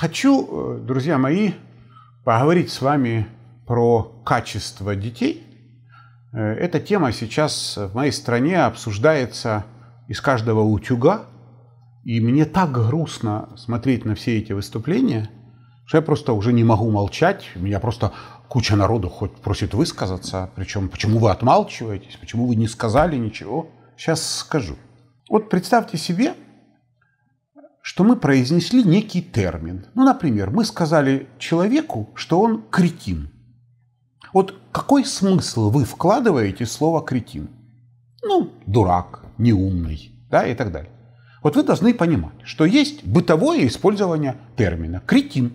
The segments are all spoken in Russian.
Хочу, э, друзья мои, поговорить с вами про качество детей. Э, эта тема сейчас в моей стране обсуждается из каждого утюга. И мне так грустно смотреть на все эти выступления, что я просто уже не могу молчать. У Меня просто куча народу хоть просит высказаться. Причем, почему вы отмалчиваетесь, почему вы не сказали ничего. Сейчас скажу. Вот представьте себе, что мы произнесли некий термин. Ну, например, мы сказали человеку, что он кретин. Вот какой смысл вы вкладываете слово кретин? Ну, дурак, неумный, да, и так далее. Вот вы должны понимать, что есть бытовое использование термина кретин.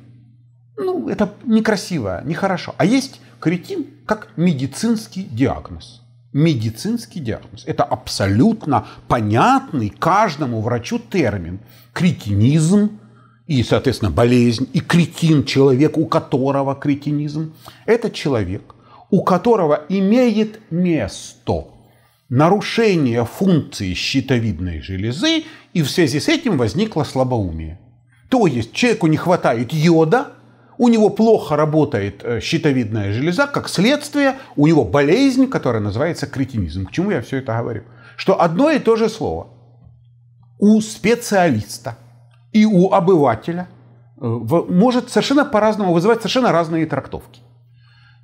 Ну, это некрасиво, нехорошо. А есть кретин как медицинский диагноз медицинский диагноз. Это абсолютно понятный каждому врачу термин. Кретинизм и, соответственно, болезнь, и кретин, человек, у которого кретинизм. Это человек, у которого имеет место нарушение функции щитовидной железы, и в связи с этим возникло слабоумие. То есть человеку не хватает йода – у него плохо работает э, щитовидная железа, как следствие, у него болезнь, которая называется кретинизм. К чему я все это говорю? Что одно и то же слово у специалиста и у обывателя э, может совершенно по-разному вызывать совершенно разные трактовки.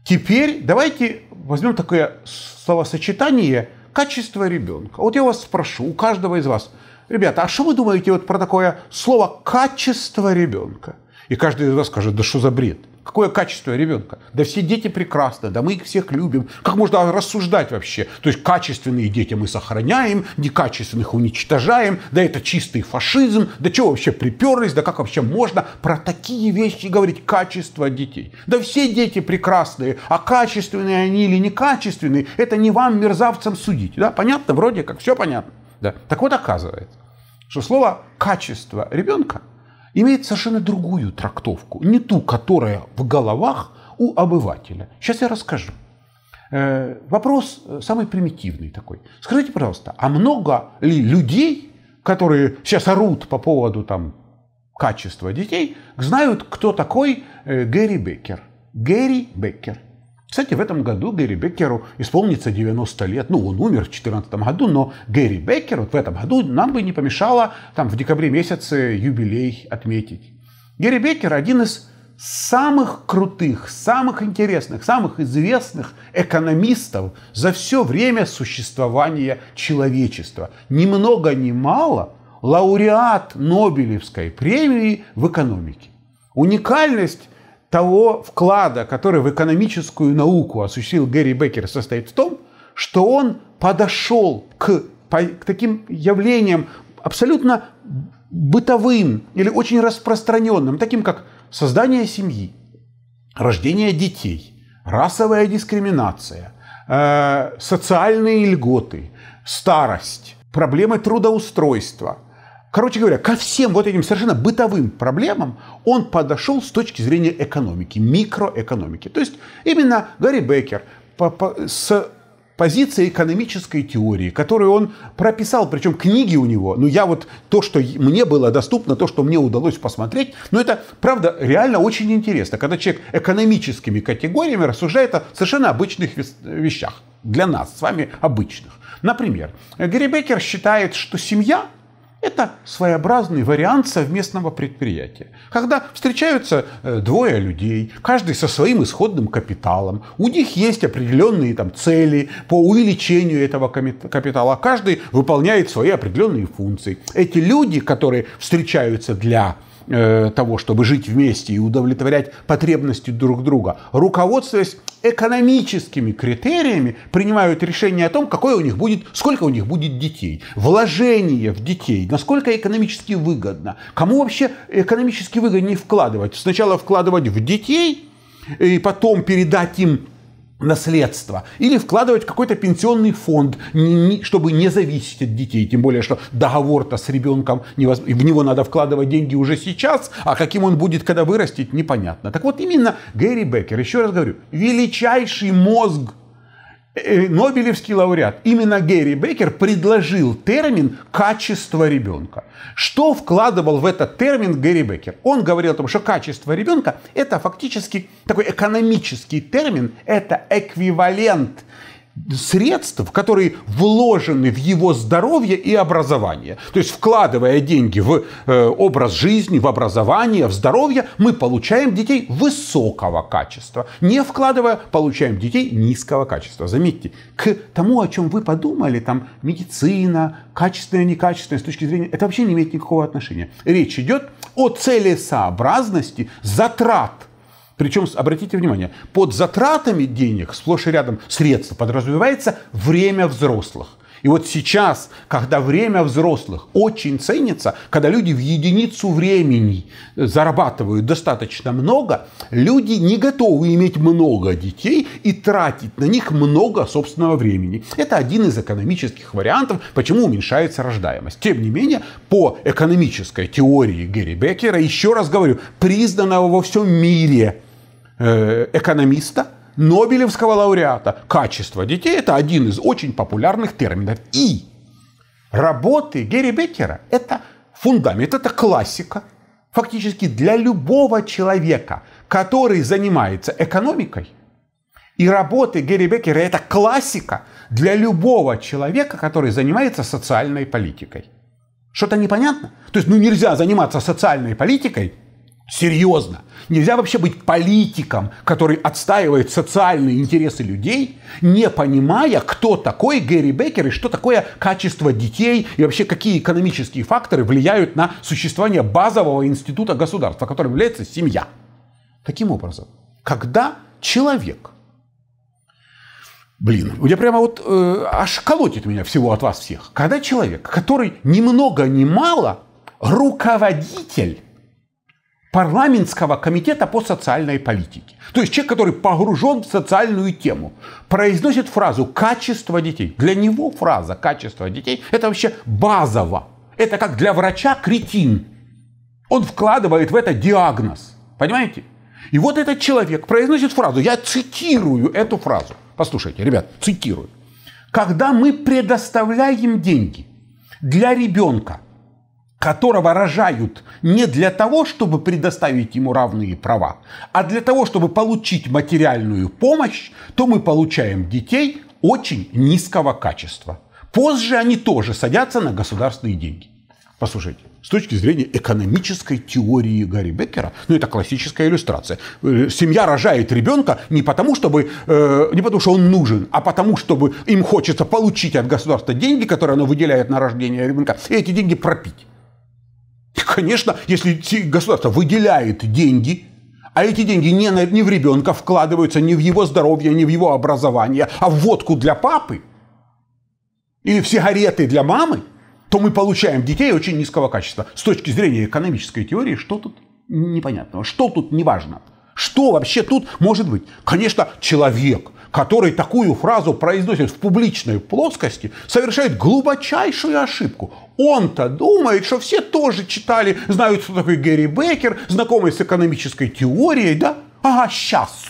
Теперь давайте возьмем такое словосочетание «качество ребенка». Вот я вас спрошу, у каждого из вас, ребята, а что вы думаете вот про такое слово «качество ребенка»? И каждый из вас скажет, да что за бред? Какое качество ребенка? Да все дети прекрасны, да мы их всех любим. Как можно рассуждать вообще? То есть качественные дети мы сохраняем, некачественных уничтожаем, да это чистый фашизм, да чего вообще приперлись, да как вообще можно про такие вещи говорить, качество детей. Да все дети прекрасные, а качественные они или некачественные, это не вам, мерзавцам, судить. Да? Понятно? Вроде как все понятно. Да. Так вот оказывается, что слово «качество ребенка» имеет совершенно другую трактовку, не ту, которая в головах у обывателя. Сейчас я расскажу. Э, вопрос э, самый примитивный такой. Скажите, пожалуйста, а много ли людей, которые сейчас орут по поводу там, качества детей, знают, кто такой э, Гэри Беккер? Гэри Беккер кстати, в этом году Гэри Беккеру исполнится 90 лет. Ну, он умер в 2014 году, но Гэри Беккер вот в этом году нам бы не помешало там в декабре месяце юбилей отметить. Гэри Беккер один из самых крутых, самых интересных, самых известных экономистов за все время существования человечества. Ни много ни мало лауреат Нобелевской премии в экономике. Уникальность того вклада, который в экономическую науку осуществил Гэри Беккер, состоит в том, что он подошел к, к таким явлениям абсолютно бытовым или очень распространенным, таким как создание семьи, рождение детей, расовая дискриминация, э, социальные льготы, старость, проблемы трудоустройства – Короче говоря, ко всем вот этим совершенно бытовым проблемам он подошел с точки зрения экономики, микроэкономики. То есть именно Гарри Беккер по, по, с позиции экономической теории, которую он прописал, причем книги у него, ну я вот то, что мне было доступно, то, что мне удалось посмотреть, но ну, это, правда, реально очень интересно, когда человек экономическими категориями рассуждает о совершенно обычных вещах, для нас с вами обычных. Например, Гарри Беккер считает, что семья – это своеобразный вариант совместного предприятия, когда встречаются э, двое людей, каждый со своим исходным капиталом, у них есть определенные там, цели по увеличению этого капитала, каждый выполняет свои определенные функции. Эти люди, которые встречаются для Э, того, чтобы жить вместе и удовлетворять потребности друг друга, руководствуясь экономическими критериями, принимают решение о том, какое у них будет, сколько у них будет детей, вложение в детей, насколько экономически выгодно, кому вообще экономически выгоднее вкладывать. Сначала вкладывать в детей, и потом передать им наследство или вкладывать в какой-то пенсионный фонд, чтобы не зависеть от детей. Тем более, что договор-то с ребенком, невозм... в него надо вкладывать деньги уже сейчас, а каким он будет, когда вырастет, непонятно. Так вот, именно Гэри Беккер, еще раз говорю, величайший мозг Э, Нобелевский лауреат. Именно Гэри Бейкер предложил термин «качество ребенка». Что вкладывал в этот термин Гэри Бейкер? Он говорил о том, что качество ребенка – это фактически такой экономический термин, это эквивалент – средств, которые вложены в его здоровье и образование. То есть вкладывая деньги в э, образ жизни, в образование, в здоровье, мы получаем детей высокого качества. Не вкладывая, получаем детей низкого качества. Заметьте, к тому, о чем вы подумали, там медицина, качественная, некачественная, с точки зрения, это вообще не имеет никакого отношения. Речь идет о целесообразности затрат причем, обратите внимание, под затратами денег, сплошь и рядом средства подразумевается время взрослых. И вот сейчас, когда время взрослых очень ценится, когда люди в единицу времени зарабатывают достаточно много, люди не готовы иметь много детей и тратить на них много собственного времени. Это один из экономических вариантов, почему уменьшается рождаемость. Тем не менее, по экономической теории Гэри Беккера, еще раз говорю, признанного во всем мире Э, экономиста, Нобелевского лауреата. Качество детей – это один из очень популярных терминов. И работы Герри Беккера – это фундамент, это классика. Фактически для любого человека, который занимается экономикой, и работы Герри Беккера – это классика для любого человека, который занимается социальной политикой. Что-то непонятно? То есть, ну нельзя заниматься социальной политикой, Серьезно. Нельзя вообще быть политиком, который отстаивает социальные интересы людей, не понимая, кто такой Гэри Беккер и что такое качество детей и вообще какие экономические факторы влияют на существование базового института государства, которым является семья. Таким образом, когда человек, блин, у меня прямо вот э, аж колотит меня всего от вас всех, когда человек, который ни много ни мало руководитель парламентского комитета по социальной политике. То есть человек, который погружен в социальную тему, произносит фразу «качество детей». Для него фраза «качество детей» — это вообще базово. Это как для врача кретин. Он вкладывает в это диагноз. Понимаете? И вот этот человек произносит фразу, я цитирую эту фразу. Послушайте, ребят, цитирую. Когда мы предоставляем деньги для ребенка – которого рожают не для того, чтобы предоставить ему равные права, а для того, чтобы получить материальную помощь, то мы получаем детей очень низкого качества. Позже они тоже садятся на государственные деньги. Послушайте, с точки зрения экономической теории Гарри Беккера, ну это классическая иллюстрация. Э, семья рожает ребенка не потому, чтобы, э, не потому, что он нужен, а потому, чтобы им хочется получить от государства деньги, которые оно выделяет на рождение ребенка, и эти деньги пропить. И, конечно, если государство выделяет деньги, а эти деньги не, на, не в ребенка вкладываются, не в его здоровье, не в его образование, а в водку для папы или в сигареты для мамы, то мы получаем детей очень низкого качества. С точки зрения экономической теории, что тут непонятного, что тут неважно, что вообще тут может быть. Конечно, человек – который такую фразу произносит в публичной плоскости, совершает глубочайшую ошибку. Он-то думает, что все тоже читали, знают, что такое Гэри Бейкер, знакомый с экономической теорией, да? Ага, сейчас.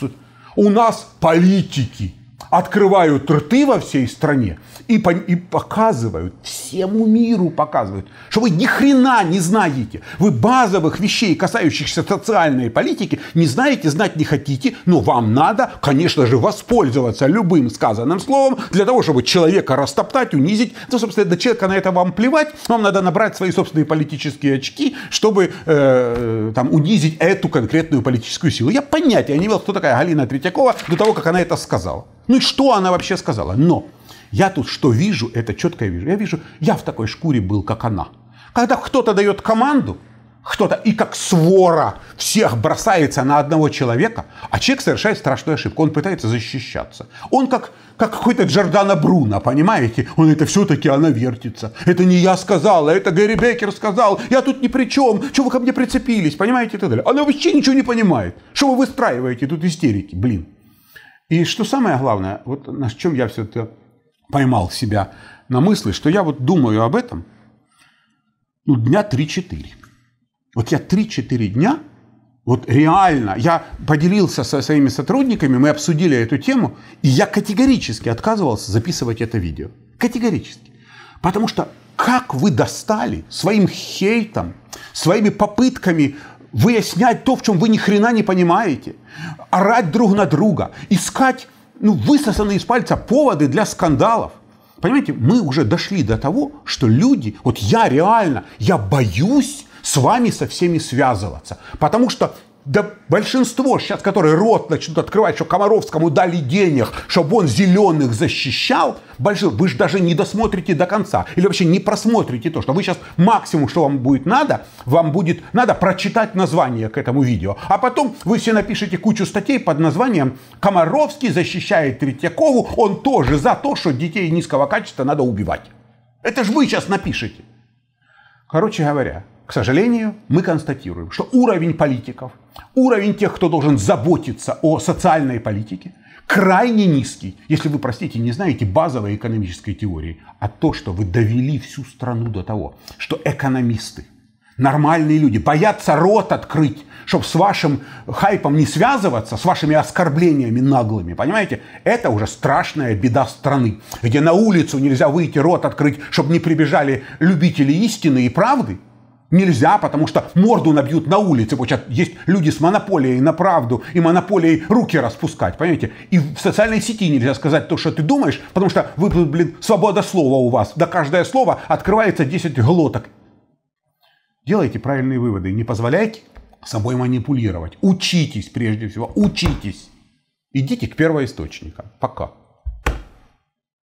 У нас политики – открывают рты во всей стране и, по, и показывают, всему миру показывают, что вы ни хрена не знаете. Вы базовых вещей, касающихся социальной политики, не знаете, знать не хотите, но вам надо, конечно же, воспользоваться любым сказанным словом для того, чтобы человека растоптать, унизить. Ну, собственно, до человека на это вам плевать, вам надо набрать свои собственные политические очки, чтобы э, там, унизить эту конкретную политическую силу. Я понятия не имел, кто такая Галина Третьякова до того, как она это сказала. Ну и что она вообще сказала? Но я тут что вижу, это четко я вижу. Я вижу, я в такой шкуре был, как она. Когда кто-то дает команду, кто-то и как свора всех бросается на одного человека, а человек совершает страшную ошибку, он пытается защищаться. Он как, как какой-то Джордана Бруно, понимаете? Он это все-таки она вертится. Это не я сказала, это Гэри Бекер сказал, я тут ни при чем, Чего вы ко мне прицепились, понимаете, и так далее. Она вообще ничего не понимает. Что вы выстраиваете тут истерики, блин. И что самое главное, вот на чем я все это поймал себя на мысли, что я вот думаю об этом ну, дня 3-4. Вот я 3-4 дня, вот реально, я поделился со своими сотрудниками, мы обсудили эту тему, и я категорически отказывался записывать это видео. Категорически. Потому что как вы достали своим хейтом, своими попытками выяснять то, в чем вы ни хрена не понимаете, орать друг на друга, искать ну, высосанные из пальца поводы для скандалов. Понимаете, мы уже дошли до того, что люди, вот я реально, я боюсь с вами со всеми связываться, потому что да большинство сейчас, которые рот начнут открывать, что Комаровскому дали денег, чтобы он зеленых защищал, большинство, вы же даже не досмотрите до конца. Или вообще не просмотрите то, что вы сейчас максимум, что вам будет надо, вам будет надо прочитать название к этому видео. А потом вы все напишите кучу статей под названием «Комаровский защищает Третьякову, он тоже за то, что детей низкого качества надо убивать». Это же вы сейчас напишите. Короче говоря, к сожалению, мы констатируем, что уровень политиков, уровень тех, кто должен заботиться о социальной политике, крайне низкий, если вы, простите, не знаете базовой экономической теории, а то, что вы довели всю страну до того, что экономисты, нормальные люди боятся рот открыть, чтобы с вашим хайпом не связываться, с вашими оскорблениями наглыми, понимаете? Это уже страшная беда страны, где на улицу нельзя выйти рот открыть, чтобы не прибежали любители истины и правды – Нельзя, потому что морду набьют на улице. Вот сейчас есть люди с монополией на правду и монополией руки распускать, понимаете? И в социальной сети нельзя сказать то, что ты думаешь, потому что вы, блин, свобода слова у вас. Да каждое слово открывается 10 глоток. Делайте правильные выводы. Не позволяйте собой манипулировать. Учитесь, прежде всего, учитесь. Идите к первоисточникам. Пока.